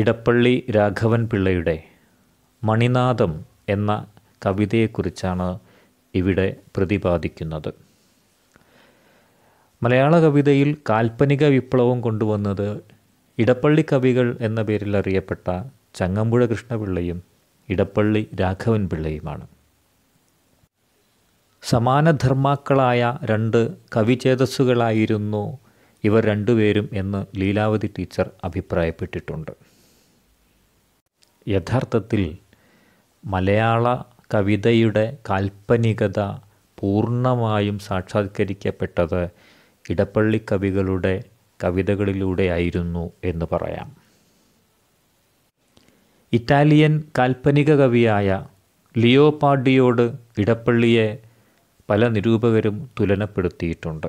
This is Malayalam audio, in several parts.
ഇടപ്പള്ളി രാഘവൻ പിള്ളയുടെ മണിനാഥം എന്ന കവിതയെക്കുറിച്ചാണ് ഇവിടെ പ്രതിപാദിക്കുന്നത് മലയാള കവിതയിൽ കാൽപ്പനിക വിപ്ലവം കൊണ്ടുവന്നത് ഇടപ്പള്ളി കവികൾ എന്ന പേരിൽ അറിയപ്പെട്ട ചങ്ങമ്പുഴ കൃഷ്ണപിള്ളയും ഇടപ്പള്ളി രാഘവൻ പിള്ളയുമാണ് സമാനധർമാക്കളായ രണ്ട് കവിചേതസ്സുകളായിരുന്നു ഇവർ രണ്ടുപേരും എന്ന് ലീലാവതി ടീച്ചർ അഭിപ്രായപ്പെട്ടിട്ടുണ്ട് യഥാർത്ഥത്തിൽ മലയാള കവിതയുടെ കാൽപ്പനികത പൂർണ്ണമായും സാക്ഷാത്കരിക്കപ്പെട്ടത് ഇടപ്പള്ളി കവികളുടെ കവിതകളിലൂടെയായിരുന്നു എന്ന് പറയാം ഇറ്റാലിയൻ കാൽപ്പനിക കവിയായ ലിയോപാഡിയോട് ഇടപ്പള്ളിയെ പല നിരൂപകരും തുലനപ്പെടുത്തിയിട്ടുണ്ട്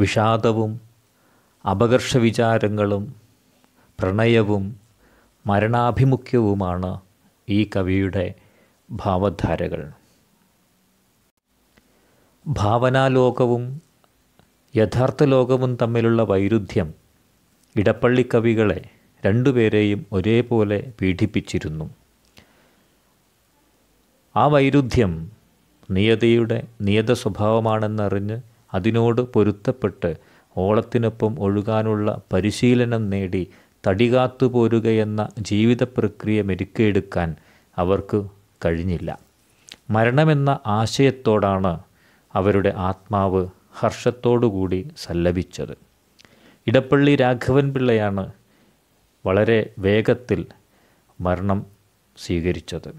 വിഷാദവും അപകർഷ വിചാരങ്ങളും പ്രണയവും മരണാഭിമുഖ്യവുമാണ് ഈ കവിയുടെ ഭാവധാരകൾ ഭാവനാലോകവും യഥാർത്ഥ ലോകവും തമ്മിലുള്ള വൈരുദ്ധ്യം ഇടപ്പള്ളി കവികളെ രണ്ടുപേരെയും ഒരേപോലെ പീഡിപ്പിച്ചിരുന്നു ആ വൈരുദ്ധ്യം നിയതയുടെ നിയത സ്വഭാവമാണെന്നറിഞ്ഞ് അതിനോട് പൊരുത്തപ്പെട്ട് ഓളത്തിനൊപ്പം ഒഴുകാനുള്ള പരിശീലനം നേടി തടികാത്തു പോരുകയെന്ന ജീവിത പ്രക്രിയ മെരുക്കെടുക്കാൻ അവർക്ക് കഴിഞ്ഞില്ല മരണമെന്ന ആശയത്തോടാണ് അവരുടെ ആത്മാവ് ഹർഷത്തോടുകൂടി സല്ലപിച്ചത് ഇടപ്പള്ളി രാഘവൻ പിള്ളയാണ് വളരെ വേഗത്തിൽ മരണം സ്വീകരിച്ചത്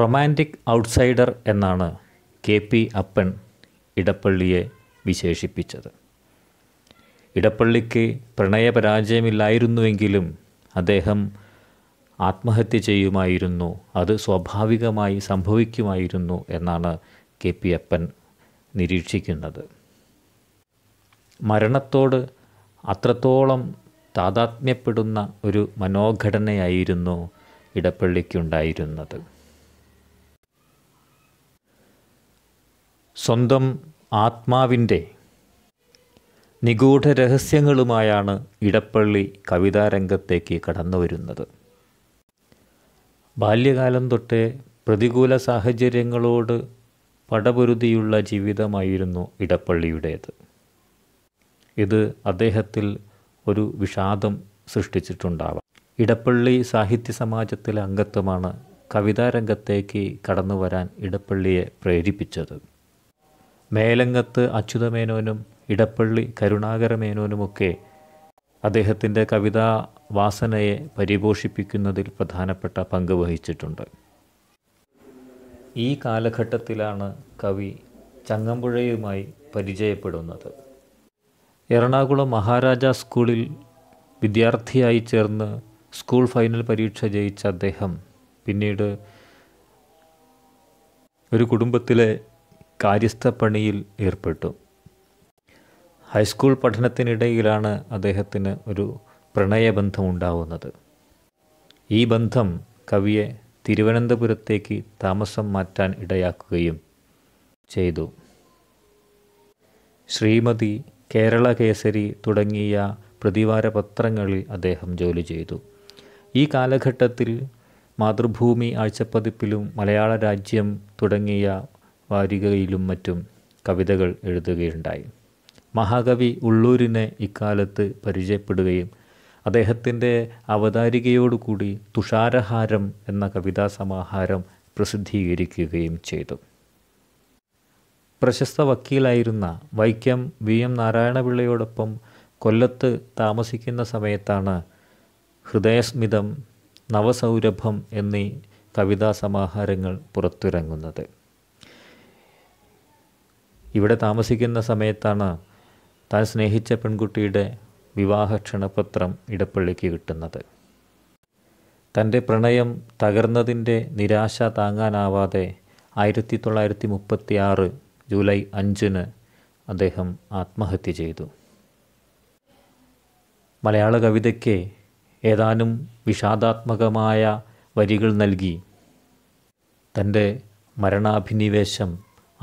റൊമാൻറ്റിക് ഔട്ട്സൈഡർ എന്നാണ് കെ പി അപ്പൻ ഇടപ്പള്ളിയെ വിശേഷിപ്പിച്ചത് ഇടപ്പള്ളിക്ക് പ്രണയപരാജയമില്ലായിരുന്നുവെങ്കിലും അദ്ദേഹം ആത്മഹത്യ ചെയ്യുമായിരുന്നു അത് സ്വാഭാവികമായി സംഭവിക്കുമായിരുന്നു എന്നാണ് കെ പി അപ്പൻ നിരീക്ഷിക്കുന്നത് മരണത്തോട് അത്രത്തോളം താതാത്മ്യപ്പെടുന്ന ഒരു മനോഘടനയായിരുന്നു ഇടപ്പള്ളിക്കുണ്ടായിരുന്നത് സ്വന്തം ആത്മാവിൻ്റെ നിഗൂഢ രഹസ്യങ്ങളുമായാണ് ഇടപ്പള്ളി കവിതാരംഗത്തേക്ക് കടന്നു വരുന്നത് ബാല്യകാലം തൊട്ടേ പ്രതികൂല സാഹചര്യങ്ങളോട് പടപൊരുതിയുള്ള ജീവിതമായിരുന്നു ഇടപ്പള്ളിയുടേത് ഇത് അദ്ദേഹത്തിൽ ഒരു വിഷാദം സൃഷ്ടിച്ചിട്ടുണ്ടാവാം ഇടപ്പള്ളി സാഹിത്യ സമാജത്തിലെ അംഗത്വമാണ് കവിതാരംഗത്തേക്ക് കടന്നു വരാൻ ഇടപ്പള്ളിയെ പ്രേരിപ്പിച്ചത് മേലങ്കത്ത് അച്യുതമേനോനും ഇടപ്പള്ളി കരുണാകരമേനോനുമൊക്കെ അദ്ദേഹത്തിൻ്റെ കവിതാ വാസനയെ പരിപോഷിപ്പിക്കുന്നതിൽ പ്രധാനപ്പെട്ട പങ്ക് വഹിച്ചിട്ടുണ്ട് ഈ കാലഘട്ടത്തിലാണ് കവി ചങ്ങമ്പുഴയുമായി പരിചയപ്പെടുന്നത് എറണാകുളം മഹാരാജാ സ്കൂളിൽ വിദ്യാർത്ഥിയായി ചേർന്ന് സ്കൂൾ ഫൈനൽ പരീക്ഷ ജയിച്ച അദ്ദേഹം പിന്നീട് ഒരു കുടുംബത്തിലെ കാര്യസ്ഥപ്പണിയിൽ ഏർപ്പെട്ടു ഹൈസ്കൂൾ പഠനത്തിനിടയിലാണ് അദ്ദേഹത്തിന് ഒരു പ്രണയബന്ധം ഉണ്ടാവുന്നത് ഈ ബന്ധം കവിയെ തിരുവനന്തപുരത്തേക്ക് താമസം മാറ്റാൻ ഇടയാക്കുകയും ചെയ്തു ശ്രീമതി കേരള കേസരി തുടങ്ങിയ പ്രതിവാര പത്രങ്ങളിൽ അദ്ദേഹം ജോലി ചെയ്തു ഈ കാലഘട്ടത്തിൽ മാതൃഭൂമി ആഴ്ചപ്പതിപ്പിലും മലയാള രാജ്യം തുടങ്ങിയ വാരികയിലും മറ്റും കവിതകൾ എഴുതുകയുണ്ടായി മഹാകവി ഉള്ളൂരിനെ ഇക്കാലത്ത് പരിചയപ്പെടുകയും അദ്ദേഹത്തിൻ്റെ അവതാരികയോടുകൂടി തുഷാരഹാരം എന്ന കവിതാ സമാഹാരം പ്രസിദ്ധീകരിക്കുകയും ചെയ്തു പ്രശസ്ത വക്കീലായിരുന്ന വൈക്കം വി എം നാരായണപിള്ളയോടൊപ്പം കൊല്ലത്ത് താമസിക്കുന്ന സമയത്താണ് ഹൃദയസ്മിതം നവസൗരഭം എന്നീ കവിതാ സമാഹാരങ്ങൾ പുറത്തിറങ്ങുന്നത് ഇവിടെ താമസിക്കുന്ന സമയത്താണ് താൻ സ്നേഹിച്ച പെൺകുട്ടിയുടെ വിവാഹ ക്ഷണപത്രം ഇടപ്പള്ളിക്ക് കിട്ടുന്നത് തൻ്റെ പ്രണയം തകർന്നതിൻ്റെ നിരാശ താങ്ങാനാവാതെ ആയിരത്തി തൊള്ളായിരത്തി മുപ്പത്തി ആറ് ജൂലൈ അഞ്ചിന് അദ്ദേഹം ആത്മഹത്യ ചെയ്തു മലയാള കവിതയ്ക്ക് ഏതാനും വിഷാദാത്മകമായ വരികൾ നൽകി തൻ്റെ മരണാഭിനിവേശം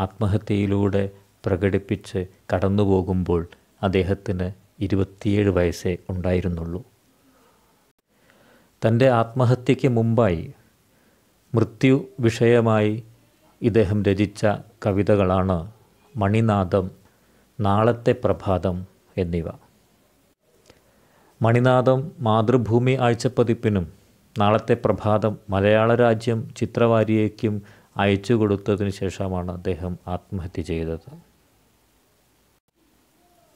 ആത്മഹത്യയിലൂടെ പ്രകടിപ്പിച്ച് കടന്നുപോകുമ്പോൾ അദ്ദേഹത്തിന് ഇരുപത്തിയേഴ് വയസ്സേ ഉണ്ടായിരുന്നുള്ളൂ തൻ്റെ ആത്മഹത്യയ്ക്ക് മുമ്പായി മൃത്യു വിഷയമായി ഇദ്ദേഹം രചിച്ച കവിതകളാണ് മണിനാഥം നാളത്തെ പ്രഭാതം എന്നിവ മണിനാഥം മാതൃഭൂമി ആഴ്ചപ്പതിപ്പിനും നാളത്തെ പ്രഭാതം മലയാള രാജ്യം ചിത്രവാരിയേക്കും അയച്ചു കൊടുത്തതിന് ശേഷമാണ് അദ്ദേഹം ആത്മഹത്യ ചെയ്തത്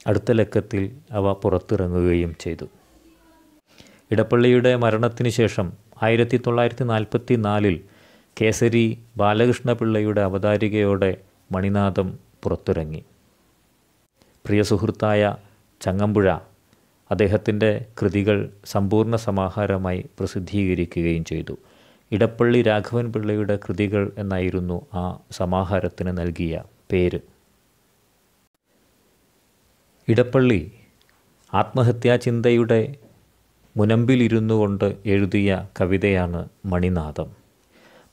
അടുത്ത ലക്കത്തിൽ അവ പുറത്തിറങ്ങുകയും ചെയ്തു ഇടപ്പള്ളിയുടെ മരണത്തിന് ശേഷം ആയിരത്തി തൊള്ളായിരത്തി നാൽപ്പത്തി നാലിൽ കേസരി ബാലകൃഷ്ണപിള്ളയുടെ അവതാരികയോടെ മണിനാഥം പുറത്തിറങ്ങി പ്രിയ സുഹൃത്തായ ചങ്ങമ്പുഴ അദ്ദേഹത്തിൻ്റെ കൃതികൾ സമ്പൂർണ്ണ സമാഹാരമായി പ്രസിദ്ധീകരിക്കുകയും ചെയ്തു ഇടപ്പള്ളി രാഘവൻ പിള്ളയുടെ കൃതികൾ എന്നായിരുന്നു ആ സമാഹാരത്തിന് നൽകിയ പേര് ഇടപ്പള്ളി ആത്മഹത്യാ ചിന്തയുടെ മുനമ്പിലിരുന്നു കൊണ്ട് എഴുതിയ കവിതയാണ് മണിനാഥം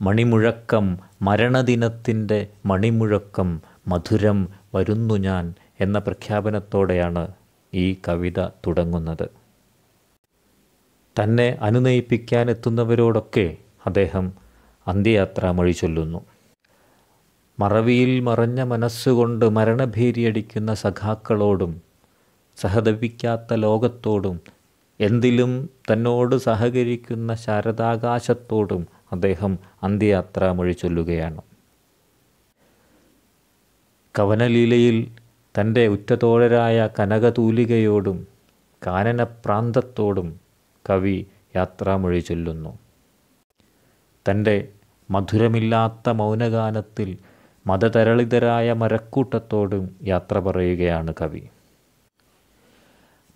മണിമുഴക്കം മരണദിനത്തിൻ്റെ മണിമുഴക്കം മധുരം വരുന്നു ഞാൻ എന്ന പ്രഖ്യാപനത്തോടെയാണ് ഈ കവിത തുടങ്ങുന്നത് തന്നെ അനുനയിപ്പിക്കാനെത്തുന്നവരോടൊക്കെ അദ്ദേഹം അന്ത്യയാത്ര മൊഴി ചൊല്ലുന്നു മറവിയിൽ മറഞ്ഞ മനസ്സുകൊണ്ട് മരണഭീരിയടിക്കുന്ന സഖാക്കളോടും സഹതപിക്കാത്ത ലോകത്തോടും എന്തിലും തന്നോട് സഹകരിക്കുന്ന ശാരദാകാശത്തോടും അദ്ദേഹം അന്ത്യയാത്ര മൊഴി ചൊല്ലുകയാണ് കവനലീലയിൽ തൻ്റെ ഉറ്റതോഴരായ കനകതൂലികയോടും കാനനപ്രാന്തത്തോടും കവി യാത്രാമൊഴി ചൊല്ലുന്നു തൻ്റെ മധുരമില്ലാത്ത മൗനഗാനത്തിൽ മതതരളിതരായ മരക്കൂട്ടത്തോടും യാത്ര പറയുകയാണ് കവി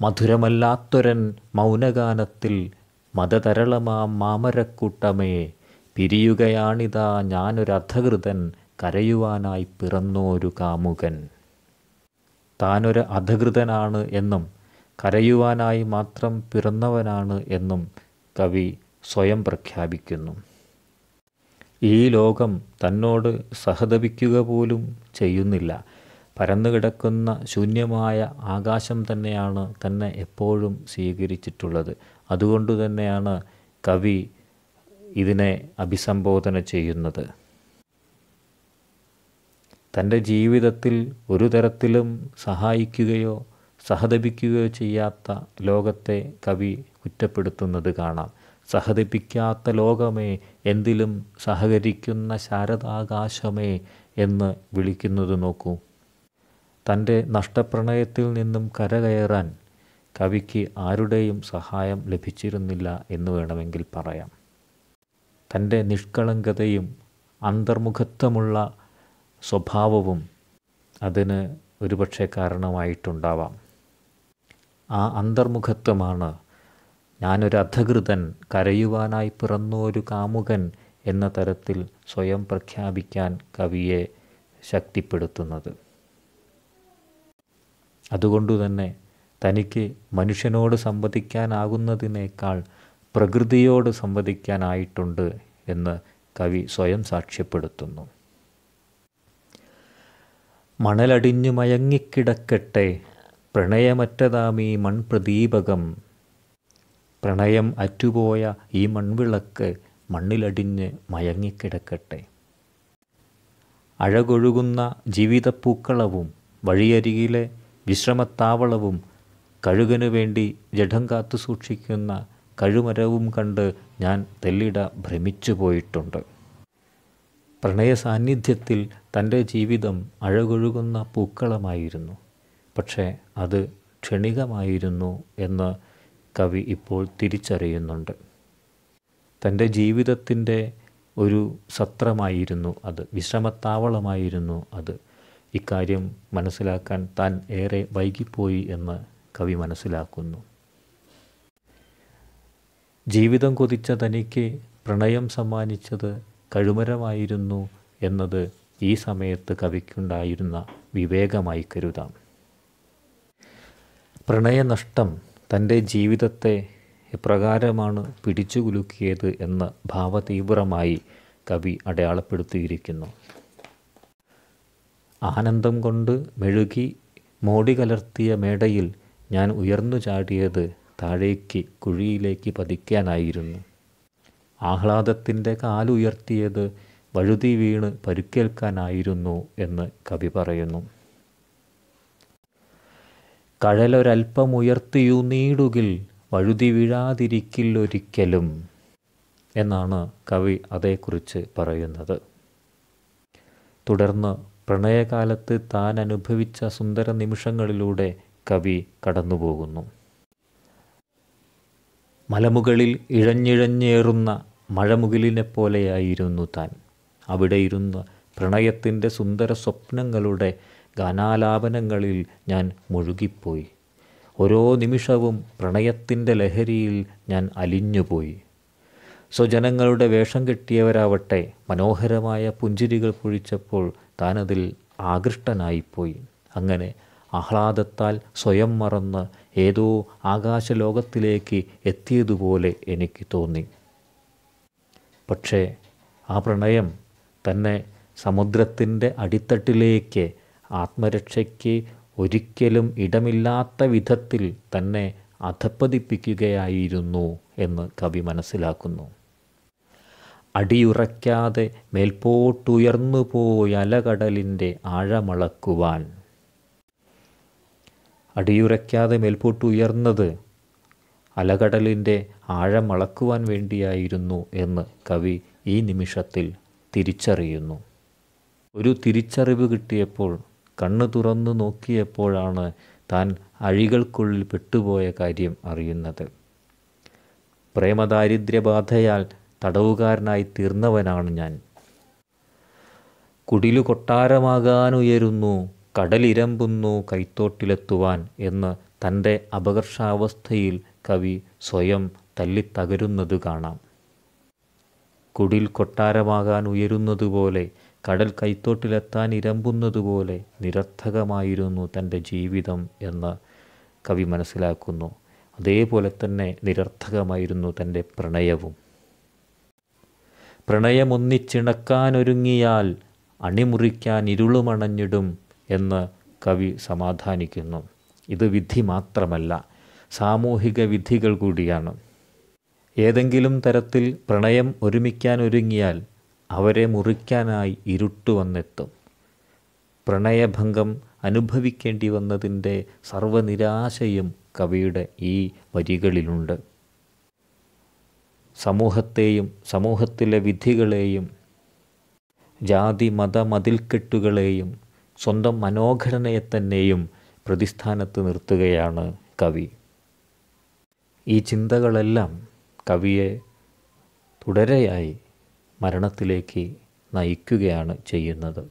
മധുരമല്ലാത്തൊരൻ മൗനഗാനത്തിൽ മതതരളമാം മാമരക്കൂട്ടമേ പിരിയുകയാണിതാ ഞാനൊരധകൃതൻ കരയുവാനായി പിറന്നോരു കാമുകൻ താനൊരു അധകൃതനാണ് എന്നും കരയുവാനായി മാത്രം പിറന്നവനാണ് എന്നും കവി സ്വയം പ്രഖ്യാപിക്കുന്നു ഈ ലോകം തന്നോട് സഹതപിക്കുക പോലും ചെയ്യുന്നില്ല പരന്നുകിടക്കുന്ന ശൂന്യമായ ആകാശം തന്നെയാണ് തന്നെ എപ്പോഴും സ്വീകരിച്ചിട്ടുള്ളത് അതുകൊണ്ട് തന്നെയാണ് കവി ഇതിനെ അഭിസംബോധന ചെയ്യുന്നത് തൻ്റെ ജീവിതത്തിൽ ഒരു തരത്തിലും സഹായിക്കുകയോ സഹതപിക്കുകയോ ചെയ്യാത്ത ലോകത്തെ കവി കുറ്റപ്പെടുത്തുന്നത് കാണാം സഹതിപ്പിക്കാത്ത ലോകമേ എന്തിലും സഹകരിക്കുന്ന ശാരദാകാശമേ എന്ന് വിളിക്കുന്നത് നോക്കൂ തൻ്റെ നഷ്ടപ്രണയത്തിൽ നിന്നും കരകയറാൻ കവിക്ക് ആരുടെയും സഹായം ലഭിച്ചിരുന്നില്ല എന്ന് വേണമെങ്കിൽ പറയാം തൻ്റെ നിഷ്കളങ്കതയും അന്തർമുഖത്വമുള്ള സ്വഭാവവും അതിന് ഒരുപക്ഷെ കാരണമായിട്ടുണ്ടാവാം ആ അന്തർമുഖത്വമാണ് ഞാനൊരു അധകൃതൻ കരയുവാനായി പിറന്നൊരു കാമുകൻ എന്ന തരത്തിൽ സ്വയം പ്രഖ്യാപിക്കാൻ കവിയെ ശക്തിപ്പെടുത്തുന്നത് അതുകൊണ്ടുതന്നെ തനിക്ക് മനുഷ്യനോട് സംവദിക്കാനാകുന്നതിനേക്കാൾ പ്രകൃതിയോട് സംവദിക്കാനായിട്ടുണ്ട് എന്ന് കവി സ്വയം സാക്ഷ്യപ്പെടുത്തുന്നു മണലടിഞ്ഞു മയങ്ങിക്കിടക്കട്ടെ പ്രണയമറ്റതാമീ മൺപ്രദീപകം പ്രണയം അറ്റുപോയ ഈ മൺവിളക്ക് മണ്ണിലടിഞ്ഞ് മയങ്ങിക്കിടക്കട്ടെ അഴകൊഴുകുന്ന ജീവിതപ്പൂക്കളവും വഴിയരികിലെ വിശ്രമത്താവളവും കഴുകനു വേണ്ടി ജഡം കാത്തു സൂക്ഷിക്കുന്ന കഴുമരവും കണ്ട് ഞാൻ തെല്ലിട ഭ്രമിച്ചു പോയിട്ടുണ്ട് പ്രണയ സാന്നിധ്യത്തിൽ തൻ്റെ ജീവിതം അഴകൊഴുകുന്ന പൂക്കളമായിരുന്നു പക്ഷേ അത് ക്ഷണികമായിരുന്നു എന്ന് കവി ഇപ്പോൾ തിരിച്ചറിയുന്നുണ്ട് തൻ്റെ ജീവിതത്തിൻ്റെ ഒരു സത്രമായിരുന്നു അത് വിശ്രമത്താവളമായിരുന്നു അത് ഇക്കാര്യം മനസ്സിലാക്കാൻ താൻ ഏറെ വൈകിപ്പോയി എന്ന് കവി മനസ്സിലാക്കുന്നു ജീവിതം കൊതിച്ച തനിക്ക് പ്രണയം സമ്മാനിച്ചത് കഴുമരമായിരുന്നു എന്നത് ഈ സമയത്ത് കവിക്കുണ്ടായിരുന്ന വിവേകമായി കരുതാം പ്രണയനഷ്ടം തൻ്റെ ജീവിതത്തെ എപ്രകാരമാണ് കുലുക്കിയത് എന്ന ഭാവതീവ്രമായി കവി അടയാളപ്പെടുത്തിയിരിക്കുന്നു ആനന്ദം കൊണ്ട് മെഴുകി മോടി കലർത്തിയ മേടയിൽ ഞാൻ ഉയർന്നു ചാടിയത് താഴേക്ക് കുഴിയിലേക്ക് പതിക്കാനായിരുന്നു ആഹ്ലാദത്തിൻ്റെ കാലുയർത്തിയത് വഴുതി വീണ് പരുക്കേൽക്കാനായിരുന്നു എന്ന് കവി പറയുന്നു കഴലൊരൽപ്പം ഉയർത്തിയുനീടുകിൽ വഴുതി വീഴാതിരിക്കില്ലൊരിക്കലും എന്നാണ് കവി അതേക്കുറിച്ച് പറയുന്നത് തുടർന്ന് പ്രണയകാലത്ത് താൻ അനുഭവിച്ച സുന്ദര നിമിഷങ്ങളിലൂടെ കവി കടന്നുപോകുന്നു മലമുകളിൽ ഇഴഞ്ഞിഴഞ്ഞേറുന്ന മഴമുകിലിനെ പോലെയായിരുന്നു താൻ അവിടെ ഇരുന്ന് പ്രണയത്തിൻ്റെ സുന്ദര സ്വപ്നങ്ങളുടെ ഗാനാലാപനങ്ങളിൽ ഞാൻ മുഴുകിപ്പോയി ഓരോ നിമിഷവും പ്രണയത്തിൻ്റെ ലഹരിയിൽ ഞാൻ അലിഞ്ഞുപോയി സ്വജനങ്ങളുടെ വേഷം കെട്ടിയവരാവട്ടെ മനോഹരമായ പുഞ്ചിരികൾ പൊഴിച്ചപ്പോൾ താനതിൽ ആകൃഷ്ടനായിപ്പോയി അങ്ങനെ ആഹ്ലാദത്താൽ സ്വയം മറന്ന് ഏതോ ആകാശലോകത്തിലേക്ക് എത്തിയതുപോലെ എനിക്ക് തോന്നി പക്ഷേ ആ പ്രണയം തന്നെ സമുദ്രത്തിൻ്റെ അടിത്തട്ടിലേക്ക് ആത്മരക്ഷയ്ക്ക് ഒരിക്കലും ഇടമില്ലാത്ത വിധത്തിൽ തന്നെ അധപ്പതിപ്പിക്കുകയായിരുന്നു എന്ന് കവി മനസ്സിലാക്കുന്നു അടിയുറയ്ക്കാതെ മേൽപോട്ടുയർന്നു പോയ അലകടലിൻ്റെ ആഴമളക്കുവാൻ അടിയുറയ്ക്കാതെ മേൽപോട്ടുയർന്നത് അലകടലിൻ്റെ ആഴമളക്കുവാൻ വേണ്ടിയായിരുന്നു എന്ന് കവി ഈ നിമിഷത്തിൽ തിരിച്ചറിയുന്നു ഒരു തിരിച്ചറിവ് കിട്ടിയപ്പോൾ കണ്ണു തുറന്നു നോക്കിയപ്പോഴാണ് താൻ അഴികൾക്കുള്ളിൽ പെട്ടുപോയ കാര്യം അറിയുന്നത് പ്രേമദാരിദ്ര്യബാധയാൽ തടവുകാരനായി തീർന്നവനാണ് ഞാൻ കുടിലു കൊട്ടാരമാകാനുയരുന്നു കടലിരമ്പുന്നു കൈത്തോട്ടിലെത്തുവാൻ എന്ന് തൻ്റെ അപകർഷാവസ്ഥയിൽ കവി സ്വയം തല്ലിത്തകരുന്നത് കാണാം കുടിൽ കൊട്ടാരമാകാൻ ഉയരുന്നതുപോലെ കടൽ കൈത്തോട്ടിലെത്താൻ ഇരമ്പുന്നതുപോലെ നിരർത്ഥകമായിരുന്നു തൻ്റെ ജീവിതം എന്ന് കവി മനസ്സിലാക്കുന്നു അതേപോലെ തന്നെ നിരർത്ഥകമായിരുന്നു തൻ്റെ പ്രണയവും പ്രണയമൊന്നിച്ചിണക്കാനൊരുങ്ങിയാൽ അണിമുറിക്കാൻ ഇരുളുമണഞ്ഞിടും എന്ന് കവി സമാധാനിക്കുന്നു ഇത് വിധി മാത്രമല്ല സാമൂഹിക വിധികൾ കൂടിയാണ് ഏതെങ്കിലും തരത്തിൽ പ്രണയം ഒരുമിക്കാൻ ഒരുങ്ങിയാൽ അവരെ മുറിക്കാനായി ഇരുട്ട് വന്നെത്തും പ്രണയഭംഗം അനുഭവിക്കേണ്ടി വന്നതിൻ്റെ സർവനിരാശയും കവിയുടെ ഈ വരികളിലുണ്ട് സമൂഹത്തെയും സമൂഹത്തിലെ വിധികളെയും ജാതി മത മതിൽക്കെട്ടുകളെയും സ്വന്തം മനോഘടനയെ തന്നെയും പ്രതിസ്ഥാനത്ത് നിർത്തുകയാണ് കവി ഈ ചിന്തകളെല്ലാം കവിയെ തുടരെയായി മരണത്തിലേക്ക് നയിക്കുകയാണ് ചെയ്യുന്നത്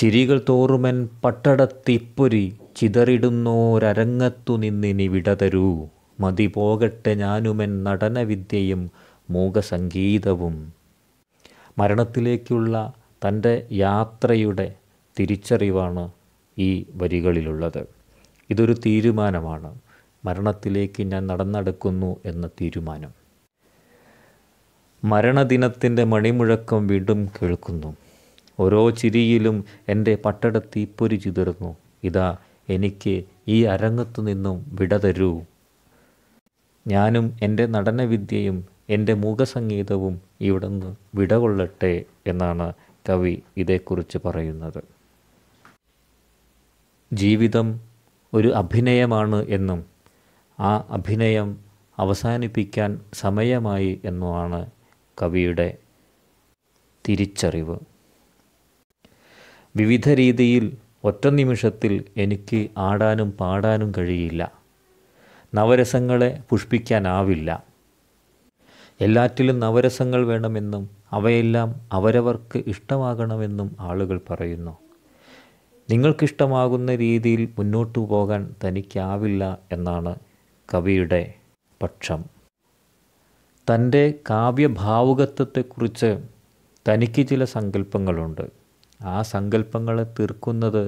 ചിരികൾ തോറുമൻ പട്ടടത്തിപ്പൊരി ചിതറിടുന്നോരങ്ങത്തു നിന്നിനി വിടതരൂ മതി പോകട്ടെ ഞാനുമൻ നടനവിദ്യയും മൂകസംഗീതവും മരണത്തിലേക്കുള്ള തൻ്റെ യാത്രയുടെ തിരിച്ചറിവാണ് ഈ വരികളിലുള്ളത് ഇതൊരു തീരുമാനമാണ് മരണത്തിലേക്ക് ഞാൻ നടന്നെടുക്കുന്നു എന്ന തീരുമാനം മരണദിനത്തിൻ്റെ മണിമുഴക്കം വീണ്ടും കേൾക്കുന്നു ഓരോ ചിരിയിലും എൻ്റെ പട്ടടത്തി പൊരി ചിതറുന്നു ഇതാ എനിക്ക് ഈ അരങ്ങത്തു നിന്നും വിട തരൂ ഞാനും എൻ്റെ നടനവിദ്യയും എൻ്റെ മൂകസംഗീതവും ഇവിടുന്ന് വിടകൊള്ളട്ടെ എന്നാണ് കവി ഇതേക്കുറിച്ച് പറയുന്നത് ജീവിതം ഒരു അഭിനയമാണ് എന്നും ആ അഭിനയം അവസാനിപ്പിക്കാൻ സമയമായി എന്നുമാണ് കവിയുടെ തിരിച്ചറിവ് വിവിധ രീതിയിൽ ഒറ്റ നിമിഷത്തിൽ എനിക്ക് ആടാനും പാടാനും കഴിയില്ല നവരസങ്ങളെ പുഷ്പിക്കാനാവില്ല എല്ലാറ്റിലും നവരസങ്ങൾ വേണമെന്നും അവയെല്ലാം അവരവർക്ക് ഇഷ്ടമാകണമെന്നും ആളുകൾ പറയുന്നു നിങ്ങൾക്കിഷ്ടമാകുന്ന രീതിയിൽ മുന്നോട്ടു പോകാൻ തനിക്കാവില്ല എന്നാണ് കവിയുടെ പക്ഷം തൻ്റെ കാവ്യഭാവുകത്വത്തെക്കുറിച്ച് തനിക്ക് ചില സങ്കല്പങ്ങളുണ്ട് ആ സങ്കല്പങ്ങളെ തീർക്കുന്നത്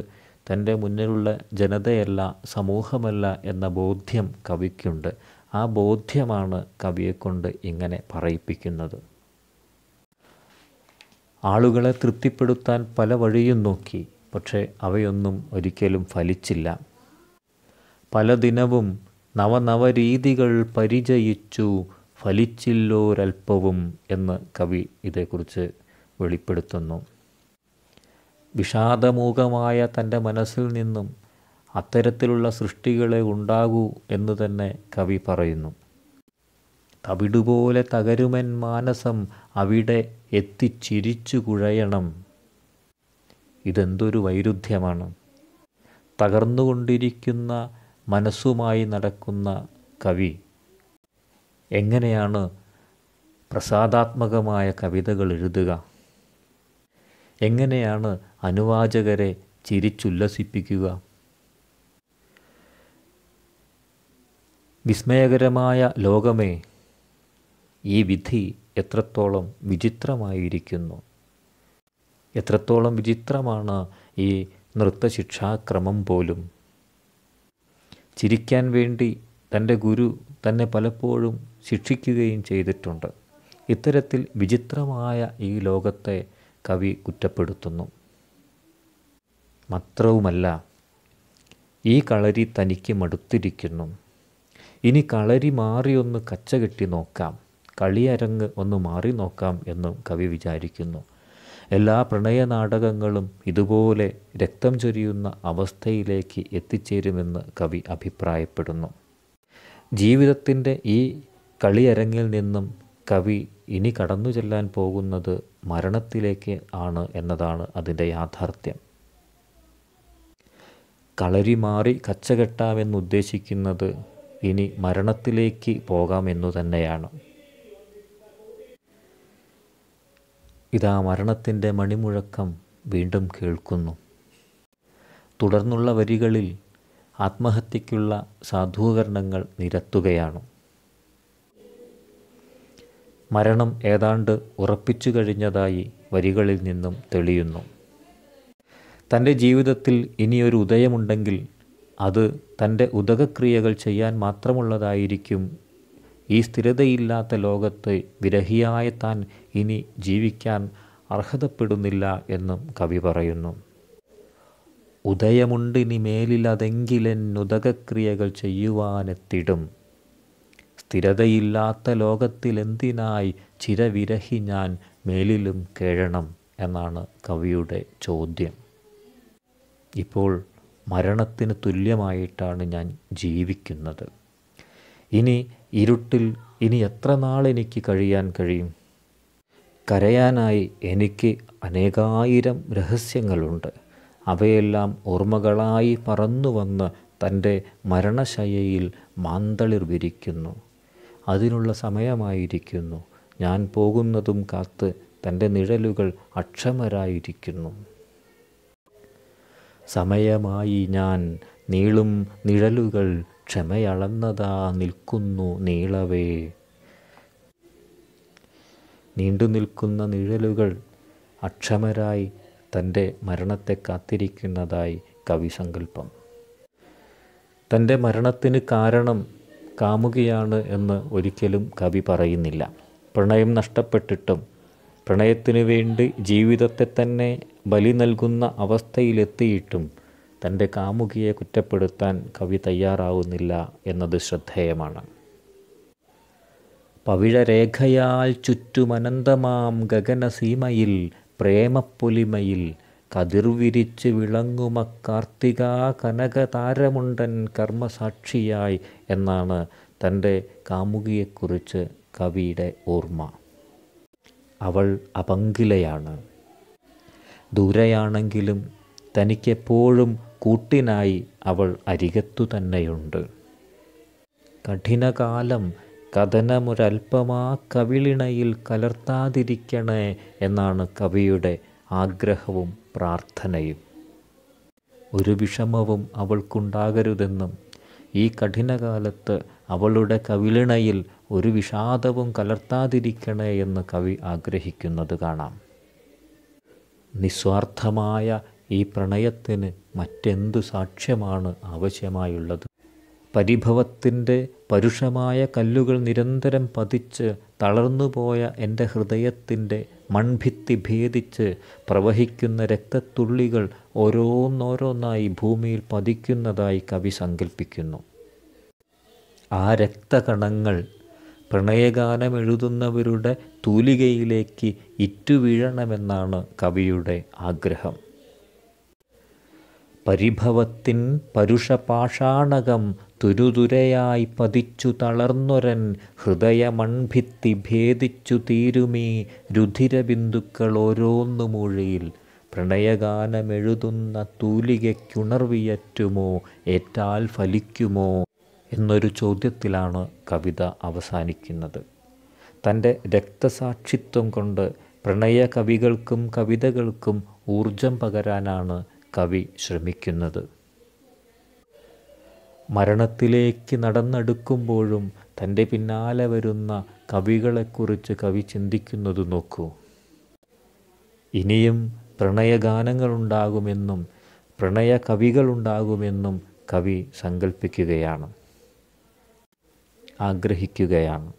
തൻ്റെ മുന്നിലുള്ള ജനതയല്ല സമൂഹമല്ല എന്ന ബോധ്യം കവിക്കുണ്ട് ആ ബോധ്യമാണ് കവിയെക്കൊണ്ട് ഇങ്ങനെ പറയിപ്പിക്കുന്നത് ആളുകളെ തൃപ്തിപ്പെടുത്താൻ പല വഴിയും നോക്കി പക്ഷേ അവയൊന്നും ഒരിക്കലും ഫലിച്ചില്ല പല ദിനവും നവനവരീതികൾ പരിചയിച്ചു ഫലിച്ചില്ലോരൽപ്പവും എന്ന് കവി ഇതേക്കുറിച്ച് വെളിപ്പെടുത്തുന്നു വിഷാദമൂകമായ തൻ്റെ മനസ്സിൽ നിന്നും അത്തരത്തിലുള്ള സൃഷ്ടികളെ ഉണ്ടാകൂ എന്ന് തന്നെ കവി പറയുന്നു തവിടുപോലെ തകരുമൻ മാനസം അവിടെ എത്തിച്ചിരിച്ചു കുഴയണം ഇതെന്തൊരു വൈരുദ്ധ്യമാണ് തകർന്നുകൊണ്ടിരിക്കുന്ന മനസ്സുമായി നടക്കുന്ന കവി എങ്ങനെയാണ് പ്രസാദാത്മകമായ കവിതകൾ എഴുതുക എങ്ങനെയാണ് അനുവാചകരെ ചിരിച്ചുല്ലസിപ്പിക്കുക വിസ്മയകരമായ ലോകമേ ഈ വിധി എത്രത്തോളം വിചിത്രമായിരിക്കുന്നു എത്രത്തോളം വിചിത്രമാണ് ഈ നൃത്തശിക്ഷാക്രമം പോലും ചിരിക്കാൻ വേണ്ടി തൻ്റെ ഗുരു തന്നെ പലപ്പോഴും ശിക്ഷിക്കുകയും ചെയ്തിട്ടുണ്ട് ഇത്തരത്തിൽ വിചിത്രമായ ഈ ലോകത്തെ കവി കുറ്റപ്പെടുത്തുന്നു മാത്രവുമല്ല ഈ കളരി തനിക്ക് മടുത്തിരിക്കുന്നു ഇനി കളരി മാറിയൊന്ന് കച്ച കെട്ടി നോക്കാം കളിയരങ്ങ് ഒന്ന് മാറി നോക്കാം എന്നും കവി വിചാരിക്കുന്നു എല്ലാ പ്രണയ നാടകങ്ങളും ഇതുപോലെ രക്തം ചൊരിയുന്ന അവസ്ഥയിലേക്ക് എത്തിച്ചേരുമെന്ന് കവി അഭിപ്രായപ്പെടുന്നു ജീവിതത്തിൻ്റെ ഈ കളിയരങ്ങിൽ നിന്നും കവി ഇനി കടന്നു ചെല്ലാൻ പോകുന്നത് മരണത്തിലേക്ക് ആണ് എന്നതാണ് അതിൻ്റെ യാഥാർത്ഥ്യം കളരി മാറി കച്ചകെട്ടാമെന്നുദ്ദേശിക്കുന്നത് ഇനി മരണത്തിലേക്ക് പോകാമെന്നു തന്നെയാണ് ഇതാ മരണത്തിൻ്റെ മണിമുഴക്കം വീണ്ടും കേൾക്കുന്നു തുടർന്നുള്ള വരികളിൽ ആത്മഹത്യയ്ക്കുള്ള സാധൂകരണങ്ങൾ നിരത്തുകയാണ് മരണം ഏതാണ്ട് ഉറപ്പിച്ചു കഴിഞ്ഞതായി വരികളിൽ നിന്നും തെളിയുന്നു തൻ്റെ ജീവിതത്തിൽ ഇനിയൊരു ഉദയമുണ്ടെങ്കിൽ അത് തൻ്റെ ഉദകക്രിയകൾ ചെയ്യാൻ മാത്രമുള്ളതായിരിക്കും ഈ സ്ഥിരതയില്ലാത്ത ലോകത്ത് വിരഹിയായ താൻ ഇനി ജീവിക്കാൻ അർഹതപ്പെടുന്നില്ല എന്നും കവി പറയുന്നു ഉദയമുണ്ടിനി മേലിലതെങ്കിലെൻ ഉദകക്രിയകൾ ചെയ്യുവാനെത്തിടും സ്ഥിരതയില്ലാത്ത ലോകത്തിലെന്തിനായി ചിരവിരഹി ഞാൻ മേലിലും കേഴണം എന്നാണ് കവിയുടെ ചോദ്യം ഇപ്പോൾ മരണത്തിന് തുല്യമായിട്ടാണ് ഞാൻ ജീവിക്കുന്നത് ഇനി ഇരുട്ടിൽ ഇനി എത്ര നാൾ എനിക്ക് കഴിയാൻ കഴിയും കരയാനായി എനിക്ക് അനേകായിരം രഹസ്യങ്ങളുണ്ട് അവയെല്ലാം ഓർമ്മകളായി പറന്നു വന്ന് തൻ്റെ മരണശയയിൽ മാന്തളിർ വിരിക്കുന്നു അതിനുള്ള സമയമായിരിക്കുന്നു ഞാൻ പോകുന്നതും കാത്ത് തൻ്റെ നിഴലുകൾ അക്ഷമരായിരിക്കുന്നു സമയമായി ഞാൻ നീളും നിഴലുകൾ ക്ഷമയളന്നതാ നിൽക്കുന്നു നീളവേ നീണ്ടു നിൽക്കുന്ന നിഴലുകൾ അക്ഷമരായി തൻ്റെ മരണത്തെ കാത്തിരിക്കുന്നതായി കവിസങ്കല്പം തൻ്റെ മരണത്തിന് കാരണം കാമുകിയാണ് എന്ന് ഒരിക്കലും കവി പറയുന്നില്ല പ്രണയം നഷ്ടപ്പെട്ടിട്ടും പ്രണയത്തിനു വേണ്ടി ജീവിതത്തെ തന്നെ ബലി നൽകുന്ന അവസ്ഥയിലെത്തിയിട്ടും തൻ്റെ കാമുകിയെ കുറ്റപ്പെടുത്താൻ കവി തയ്യാറാവുന്നില്ല എന്നത് ശ്രദ്ധേയമാണ് പവിഴരേഖയാൽ ചുറ്റുമനന്തമാം ഗഗനസീമയിൽ പ്രേമപ്പൊലിമയിൽ കതിർവിരിച്ച് വിളങ്ങുമ കാർത്തികാ കനകതാരമുണ്ടൻ കർമ്മസാക്ഷിയായി എന്നാണ് തൻ്റെ കാമുകിയെക്കുറിച്ച് കവിയുടെ ഓർമ്മ അവൾ അപങ്കിലയാണ് ദൂരെയാണെങ്കിലും തനിക്കെപ്പോഴും കൂട്ടിനായി അവൾ അരികത്തു തന്നെയുണ്ട് കഠിനകാലം കഥനമൊരൽപമാ കവിളിണയിൽ കലർത്താതിരിക്കണേ എന്നാണ് കവിയുടെ ആഗ്രഹവും പ്രാർത്ഥനയും ഒരു വിഷമവും അവൾക്കുണ്ടാകരുതെന്നും ഈ കഠിനകാലത്ത് അവളുടെ കവിളിണയിൽ ഒരു വിഷാദവും കലർത്താതിരിക്കണേ എന്ന് കവി ആഗ്രഹിക്കുന്നത് കാണാം നിസ്വാർത്ഥമായ ഈ പ്രണയത്തിന് മറ്റെന്തു സാക്ഷ്യമാണ് ആവശ്യമായുള്ളത് പരിഭവത്തിൻ്റെ പരുഷമായ കല്ലുകൾ നിരന്തരം പതിച്ച് തളർന്നുപോയ എൻ്റെ ഹൃദയത്തിൻ്റെ മൺഭിത്തി ഭേദിച്ച് പ്രവഹിക്കുന്ന രക്തത്തുള്ളികൾ ഓരോന്നോരോന്നായി ഭൂമിയിൽ പതിക്കുന്നതായി കവി സങ്കല്പിക്കുന്നു ആ രക്തകണങ്ങൾ പ്രണയഗാനം എഴുതുന്നവരുടെ തൂലികയിലേക്ക് ഇറ്റുവീഴണമെന്നാണ് കവിയുടെ ആഗ്രഹം പരിഭവത്തിൻ പരുഷപാഷാണകം തുരുതുരയായി പതിച്ചു തളർന്നൊരൻ ഹൃദയമൺഭിത്തി ഭേദിച്ചു തീരുമീ രുധിരബിന്ദുക്കൾ ഓരോന്നു മൊഴിയിൽ പ്രണയഗാനമെഴുതുന്ന തൂലികയ്ക്കുണർവിയറ്റുമോ ഏറ്റാൽ ഫലിക്കുമോ എന്നൊരു ചോദ്യത്തിലാണ് കവിത അവസാനിക്കുന്നത് തൻ്റെ രക്തസാക്ഷിത്വം കൊണ്ട് പ്രണയ കവികൾക്കും കവിതകൾക്കും ഊർജം പകരാനാണ് കവി ശ്രമിക്കുന്നത് മരണത്തിലേക്ക് നടന്നെടുക്കുമ്പോഴും തൻ്റെ പിന്നാലെ വരുന്ന കവികളെക്കുറിച്ച് കവി ചിന്തിക്കുന്നത് നോക്കൂ ഇനിയും പ്രണയഗാനങ്ങളുണ്ടാകുമെന്നും പ്രണയ കവികളുണ്ടാകുമെന്നും കവി സങ്കല്പിക്കുകയാണ് ആഗ്രഹിക്കുകയാണ്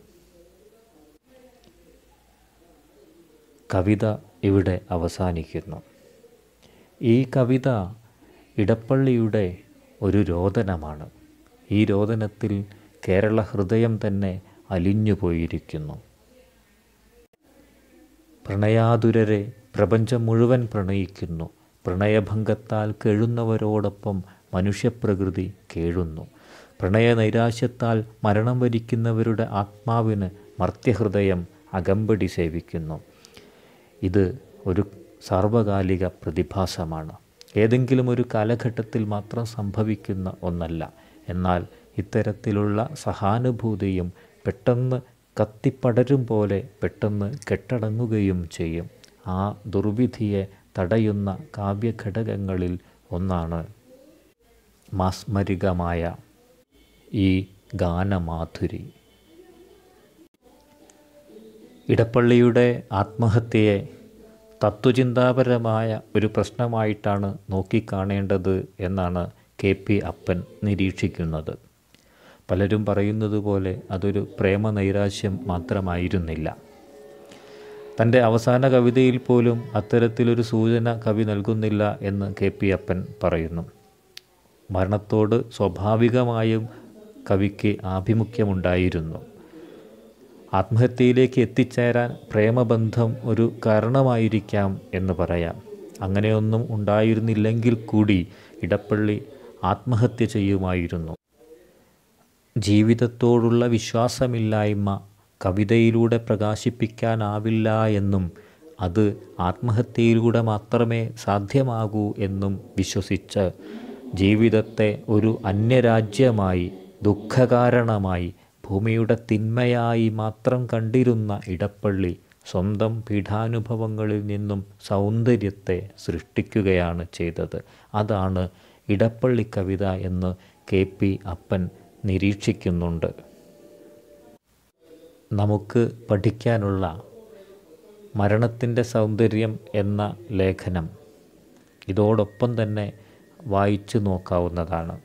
കവിത ഇവിടെ അവസാനിക്കുന്നു ഈ കവിത ഇടപ്പള്ളിയുടെ ഒരു രോദനമാണ് ഈ രോദനത്തിൽ കേരള ഹൃദയം തന്നെ അലിഞ്ഞുപോയിരിക്കുന്നു പ്രണയാതുരരെ പ്രപഞ്ചം മുഴുവൻ പ്രണയിക്കുന്നു പ്രണയഭംഗത്താൽ കേഴുന്നവരോടൊപ്പം മനുഷ്യപ്രകൃതി കേഴുന്നു പ്രണയ നൈരാശ്യത്താൽ മരണം വരിക്കുന്നവരുടെ ആത്മാവിന് മർത്യഹൃദയം അകമ്പടി സേവിക്കുന്നു ഇത് ഒരു സാർവകാലിക പ്രതിഭാസമാണ് ഏതെങ്കിലും ഒരു കാലഘട്ടത്തിൽ മാത്രം സംഭവിക്കുന്ന ഒന്നല്ല എന്നാൽ ഇത്തരത്തിലുള്ള സഹാനുഭൂതിയും പെട്ടെന്ന് കത്തിപ്പടരും പോലെ പെട്ടെന്ന് കെട്ടടങ്ങുകയും ചെയ്യും ആ ദുർവിധിയെ തടയുന്ന കാവ്യഘടകങ്ങളിൽ ഒന്നാണ് മാസ്മരികമായ ഈ ഗാനമാധുരി ഇടപ്പള്ളിയുടെ ആത്മഹത്യയെ തത്വചിന്താപരമായ ഒരു പ്രശ്നമായിട്ടാണ് നോക്കിക്കാണേണ്ടത് എന്നാണ് കെ പി അപ്പൻ നിരീക്ഷിക്കുന്നത് പലരും പറയുന്നത് പോലെ അതൊരു പ്രേമ നൈരാശ്യം മാത്രമായിരുന്നില്ല തൻ്റെ അവസാന കവിതയിൽ പോലും അത്തരത്തിലൊരു സൂചന കവി നൽകുന്നില്ല എന്ന് കെ പി അപ്പൻ പറയുന്നു മരണത്തോട് സ്വാഭാവികമായും കവിക്ക് ആഭിമുഖ്യമുണ്ടായിരുന്നു ആത്മഹത്യയിലേക്ക് എത്തിച്ചേരാൻ പ്രേമബന്ധം ഒരു കാരണമായിരിക്കാം എന്ന് പറയാം അങ്ങനെയൊന്നും ഉണ്ടായിരുന്നില്ലെങ്കിൽ കൂടി ഇടപ്പള്ളി ആത്മഹത്യ ചെയ്യുമായിരുന്നു ജീവിതത്തോടുള്ള വിശ്വാസമില്ലായ്മ കവിതയിലൂടെ പ്രകാശിപ്പിക്കാനാവില്ല എന്നും അത് ആത്മഹത്യയിലൂടെ മാത്രമേ സാധ്യമാകൂ എന്നും വിശ്വസിച്ച് ജീവിതത്തെ ഒരു അന്യരാജ്യമായി ദുഃഖകാരണമായി ഭൂമിയുടെ തിന്മയായി മാത്രം കണ്ടിരുന്ന ഇടപ്പള്ളി സ്വന്തം പീഠാനുഭവങ്ങളിൽ നിന്നും സൗന്ദര്യത്തെ സൃഷ്ടിക്കുകയാണ് ചെയ്തത് അതാണ് ഇടപ്പള്ളി കവിത എന്ന് കെ പി അപ്പൻ നിരീക്ഷിക്കുന്നുണ്ട് നമുക്ക് പഠിക്കാനുള്ള മരണത്തിൻ്റെ സൗന്ദര്യം എന്ന ലേഖനം ഇതോടൊപ്പം തന്നെ വായിച്ചു നോക്കാവുന്നതാണ്